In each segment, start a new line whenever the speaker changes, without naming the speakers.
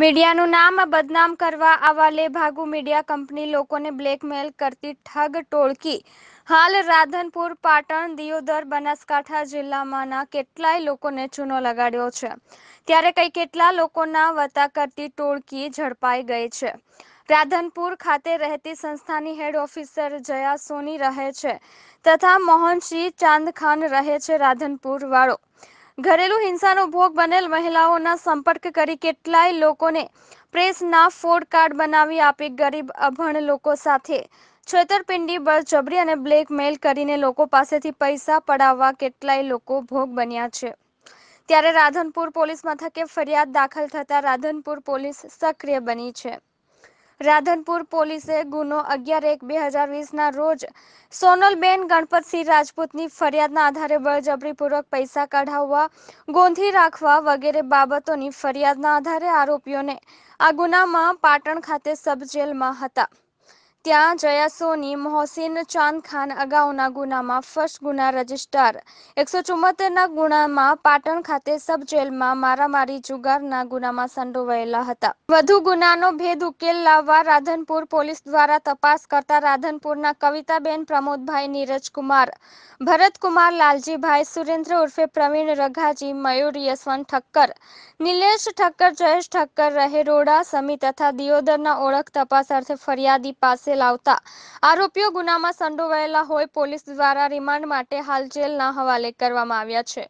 મીડિયાનું નામ બદનામ કરવા આવા લે ભાગુ મીડિયા કંપની લોકોને બ્લેકમેલ કરતી ઠગ ટોળકી હાલ રાધનપુર પાટણ દિયોદર બનાસકાંઠા જિલ્લામાંના કેટલાય લોકોને ચૂનો લગાડ્યો છે ત્યારે કઈ કેટલા લોકોના વતા કરતી ટોળકી ઝડપાઈ ગઈ છે રાધનપુર ખાતે રહેતી સંસ્થાની હેડ ઓફિસર જયા સોની રહે છે તથા મોહનસિંહ ચાંદખાન રહે છે રાધનપુર વાળો ઘરેલુ હિંસાનો ભોગ બનેલ મહિલાઓના સંપર્ક કરી કેટલાય લોકોને પ્રેસના ફોડ કાર્ડ બનાવી આપી ગરીબ અભણ લોકો સાથે છેતરપિંડી બળજબરી અને બ્લેકમેલ કરીને લોકો પાસેથી પૈસા પડાવવા કેટલાય લોકો ભોગ બન્યા છે ત્યારે રાધનપુર પોલીસ મથકે ફરિયાદ દાખલ થતાં રાધનપુર પોલીસ સક્રિય બની છે રાધનપુર પોલીસે ગુનો અગિયાર એક બે હજાર વીસના રોજ સોનલબેન ગણપતસિંહ રાજપૂતની ફરિયાદના આધારે બળજબરીપૂર્વક પૈસા કઢાવવા ગોંધી રાખવા વગેરે બાબતોની ફરિયાદના આધારે આરોપીઓને આ ગુનામાં પાટણ ખાતે સબ જેલમાં હતા ત્યાં જયા સોની મોહસિન ચાંદ ખાન અગાઉના ગુનામાં ફર્સ્ટ ગુના રજિસ્ટ્રાર એકસો ચુમ્મોતેરના ગુનામાં પાટણ ખાતે સબ જેલમાં મારામારી જુગારના ગુનામાં સંડોવાયેલા હતા વધુ ગુનાનો ભેદ ઉકેલ લાવવા રાધનપુર પોલીસ દ્વારા તપાસ કરતા રાધનપુરના કવિતાબેન પ્રમોદભાઈ નીરજકુમાર ભરતકુમાર લાલજીભાઈ સુરેન્દ્ર ઉર્ફે પ્રવીણ રઘાજી મયુર યશવંત ઠક્કર નિલેશ ઠક્કર જયેશ ઠક્કર રહેરોડા સમી તથા દિયોદરના ઓળખ તપાસ અર્થે ફરિયાદી પાસે લાવતા આરોપીઓ ગુનામાં સંડોવાયેલા હોય પોલીસ દ્વારા રિમાન્ડ માટે હાલ જેલના હવાલે કરવામાં આવ્યા છે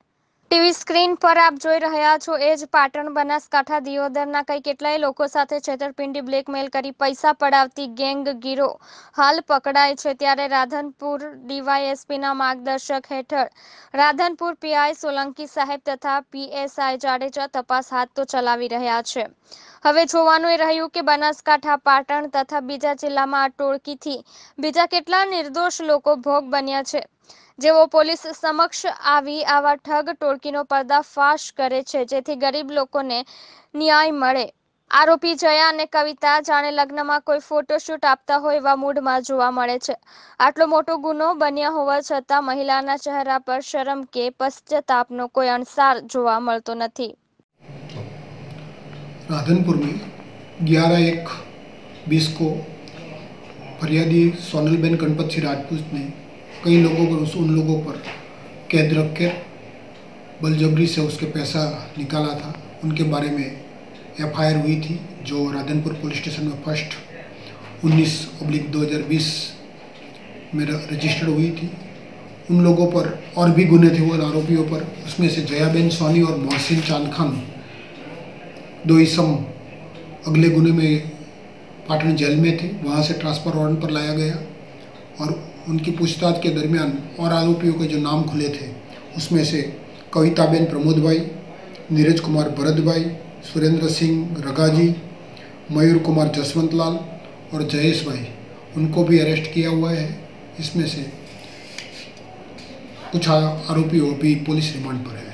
ટીવી સ્ક્રીન પર આપ જોઈ રહ્યા છો એ જ પાટણ બનાસકાંઠા દિયોદરના કઈ કેટલાય લોકો સાથે છેતરપિંડી બ્લેકમેલ કરી પૈસા પડાવતી ગેંગ ગીરો હાલ પકડાય છે ત્યારે રાધનપુર ડીવાયએસપીના માર્ગદર્શક હેઠળ રાધનપુર પીઆઈ સોલંકી સાહેબ તથા પીએસઆઈ જાડેજા તપાસ હાથ તો ચલાવી રહ્યા છે હવે જોવાનું એ રહ્યું કે બનાસકાંઠા પાટણ તથા બીજા જિલ્લામાં આ ટોળકીથી બીજા કેટલા નિર્દોષ લોકો ભોગ બન્યા છે જેઓ પોલીસ સમક્ષ આવી આવા ઠગ ટોળકીનો પર્દાફાશ કરે છે જેથી ગરીબ લોકોને ન્યાય મળે આરોપી જયા અને કવિતા જાણે લગ્નમાં કોઈ ફોટોશૂટ આપતા હોય એવા મૂડમાં જોવા મળે છે આટલો મોટો ગુનો બન્યા હોવા છતાં મહિલાના ચહેરા પર શરમ કે પશ્ચાતાપનો કોઈ અણસાર જોવા મળતો નથી
રાધનપુરની ગ્યારા એક બીસકો ફરિયાદી સોનલબેન ગણપતસિંહ રાજપૂતને कई लोगों पर उस उन लोगों पर कैद रख कर बलजबरी से उसके पैसा निकाला था उनके बारे में एफ हुई थी जो राधनपुर पुलिस स्टेशन में फर्स्ट 19 अब्लिक 2020 में रजिस्टर्ड हुई थी उन लोगों पर और भी गुने थे वो आरोपियों पर उसमें से जयाबेन सोनी और मोहसिन चांद खान दो इसम अगले गुने में पाटन जेल में थे वहाँ से ट्रांसफ़र वारंट पर लाया गया और उनकी पूछताछ के दरमियान और आरोपियों के जो नाम खुले थे उसमें से कविताबेन प्रमोद भाई नीरज कुमार भरत भाई सुरेंद्र सिंह रगाजी मयूर कुमार जसवंत लाल और जयेश भाई उनको भी अरेस्ट किया हुआ है इसमें से कुछ आरोपी और भी पुलिस रिमांड पर है